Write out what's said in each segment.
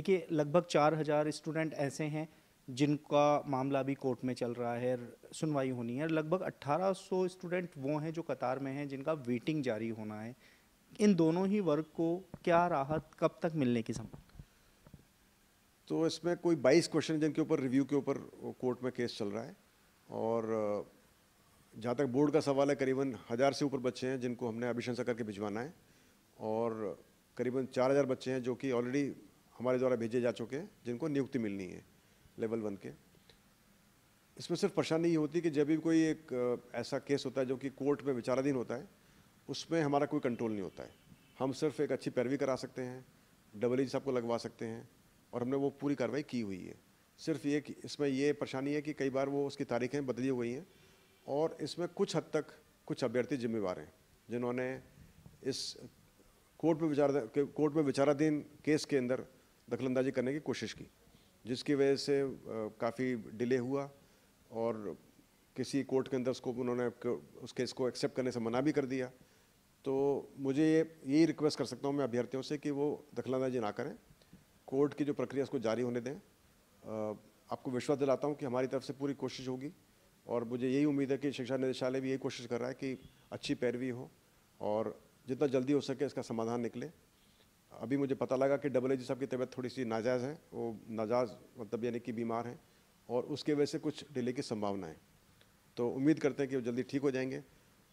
देखिए लगभग चार हज़ार स्टूडेंट ऐसे हैं जिनका मामला अभी कोर्ट में चल रहा है सुनवाई होनी है लगभग 1800 स्टूडेंट वो हैं जो कतार में हैं जिनका वेटिंग जारी होना है इन दोनों ही वर्ग को क्या राहत कब तक मिलने की संभावना तो इसमें कोई 22 क्वेश्चन जिनके ऊपर रिव्यू के ऊपर कोर्ट में केस चल रहा है और जहाँ तक बोर्ड का सवाल है करीबन हज़ार से ऊपर बच्चे हैं जिनको हमने अभिशंसा करके भिजवाना है और करीबन चार हज़ार बच्चे हैं जो कि ऑलरेडी हमारे द्वारा भेजे जा चुके हैं जिनको नियुक्ति मिलनी है लेवल वन के इसमें सिर्फ परेशानी ये होती है कि जब भी कोई एक ऐसा केस होता है जो कि कोर्ट में विचाराधीन होता है उसमें हमारा कोई कंट्रोल नहीं होता है हम सिर्फ एक अच्छी पैरवी करा सकते हैं डबल ई साहब को लगवा सकते हैं और हमने वो पूरी कार्रवाई की हुई है सिर्फ ये इसमें ये परेशानी है कि कई बार वो उसकी तारीखें बदली हो गई हैं और इसमें कुछ हद तक कुछ अभ्यर्थी जिम्मेवार हैं जिन्होंने इस कोर्ट में विचार कोर्ट में विचाराधीन केस के अंदर दखलंदाजी करने की कोशिश की जिसकी वजह से काफ़ी डिले हुआ और किसी कोर्ट के अंदर उसको उन्होंने उस केस को एक्सेप्ट करने से मना भी कर दिया तो मुझे ये यही रिक्वेस्ट कर सकता हूँ मैं अभ्यर्थियों से कि वो दखलंदाजी ना करें कोर्ट की जो प्रक्रिया उसको जारी होने दें आपको विश्वास दिलाता हूँ कि हमारी तरफ से पूरी कोशिश होगी और मुझे यही उम्मीद है कि शिक्षा निदेशालय भी यही कोशिश कर रहा है कि अच्छी पैरवी हो और जितना जल्दी हो सके इसका समाधान निकले अभी मुझे पता लगा कि डबल एजी साहब की तबीयत थोड़ी सी नाजायज़ है वो नाजाज मतलब यानी कि बीमार हैं और उसके वजह से कुछ डिले की संभावना है तो उम्मीद करते हैं कि वो जल्दी ठीक हो जाएंगे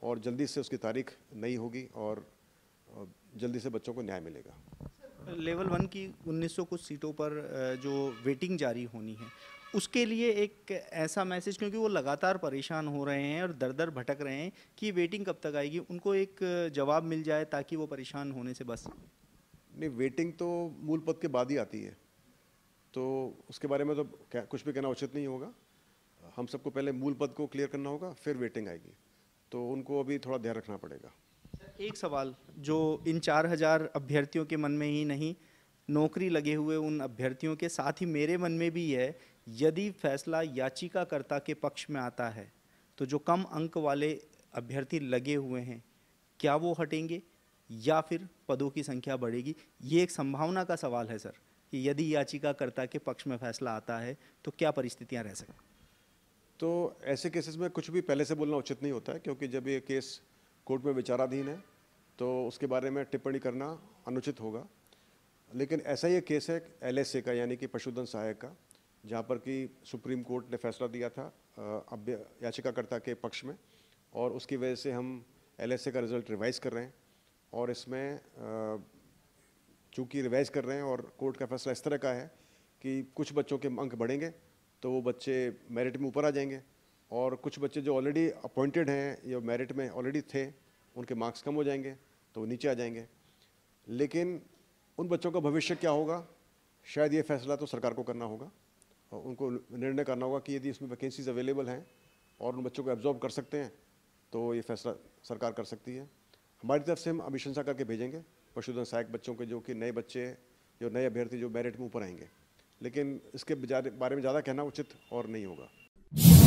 और जल्दी से उसकी तारीख नई होगी और जल्दी से बच्चों को न्याय मिलेगा लेवल वन की 1900 कुछ सीटों पर जो वेटिंग जारी होनी है उसके लिए एक ऐसा मैसेज क्योंकि वो लगातार परेशान हो रहे हैं और दर दर भटक रहे हैं कि वेटिंग कब तक आएगी उनको एक जवाब मिल जाए ताकि वो परेशान होने से बच सकें नहीं वेटिंग तो मूल पद के बाद ही आती है तो उसके बारे में तो कुछ भी कहना उचित नहीं होगा हम सबको पहले मूल पद को क्लियर करना होगा फिर वेटिंग आएगी तो उनको अभी थोड़ा ध्यान रखना पड़ेगा एक सवाल जो इन चार हज़ार अभ्यर्थियों के मन में ही नहीं नौकरी लगे हुए उन अभ्यर्थियों के साथ ही मेरे मन में भी है यदि फैसला याचिकाकर्ता के पक्ष में आता है तो जो कम अंक वाले अभ्यर्थी लगे हुए हैं क्या वो हटेंगे या फिर पदों की संख्या बढ़ेगी ये एक संभावना का सवाल है सर कि यदि याचिकाकर्ता के पक्ष में फैसला आता है तो क्या परिस्थितियाँ रह सकती तो ऐसे केसेस में कुछ भी पहले से बोलना उचित नहीं होता है क्योंकि जब ये केस कोर्ट में विचाराधीन है तो उसके बारे में टिप्पणी करना अनुचित होगा लेकिन ऐसा ही केस है एल का यानी कि पशुधन सहायक का जहाँ पर कि सुप्रीम कोर्ट ने फैसला दिया था अब याचिकाकर्ता के पक्ष में और उसकी वजह से हम एल का रिज़ल्ट रिवाइज़ कर रहे हैं और इसमें चूंकि रिवाइज कर रहे हैं और कोर्ट का फैसला इस तरह का है कि कुछ बच्चों के अंक बढ़ेंगे तो वो बच्चे मेरिट में ऊपर आ जाएंगे और कुछ बच्चे जो ऑलरेडी अपॉइंटेड हैं या मेरिट में ऑलरेडी थे उनके मार्क्स कम हो जाएंगे तो वो नीचे आ जाएंगे लेकिन उन बच्चों का भविष्य क्या होगा शायद ये फैसला तो सरकार को करना होगा और उनको निर्णय करना होगा कि यदि इसमें वैकेंसीज अवेलेबल हैं और उन बच्चों को एब्जॉर्ब कर सकते हैं तो ये फैसला सरकार कर सकती है हमारी तरफ से हम अभिशंसा करके भेजेंगे पशुधन सहायक बच्चों के जो कि नए बच्चे जो नए अभ्यर्थी जो मेरिट में ऊपर आएंगे लेकिन इसके बारे में ज़्यादा कहना उचित और नहीं होगा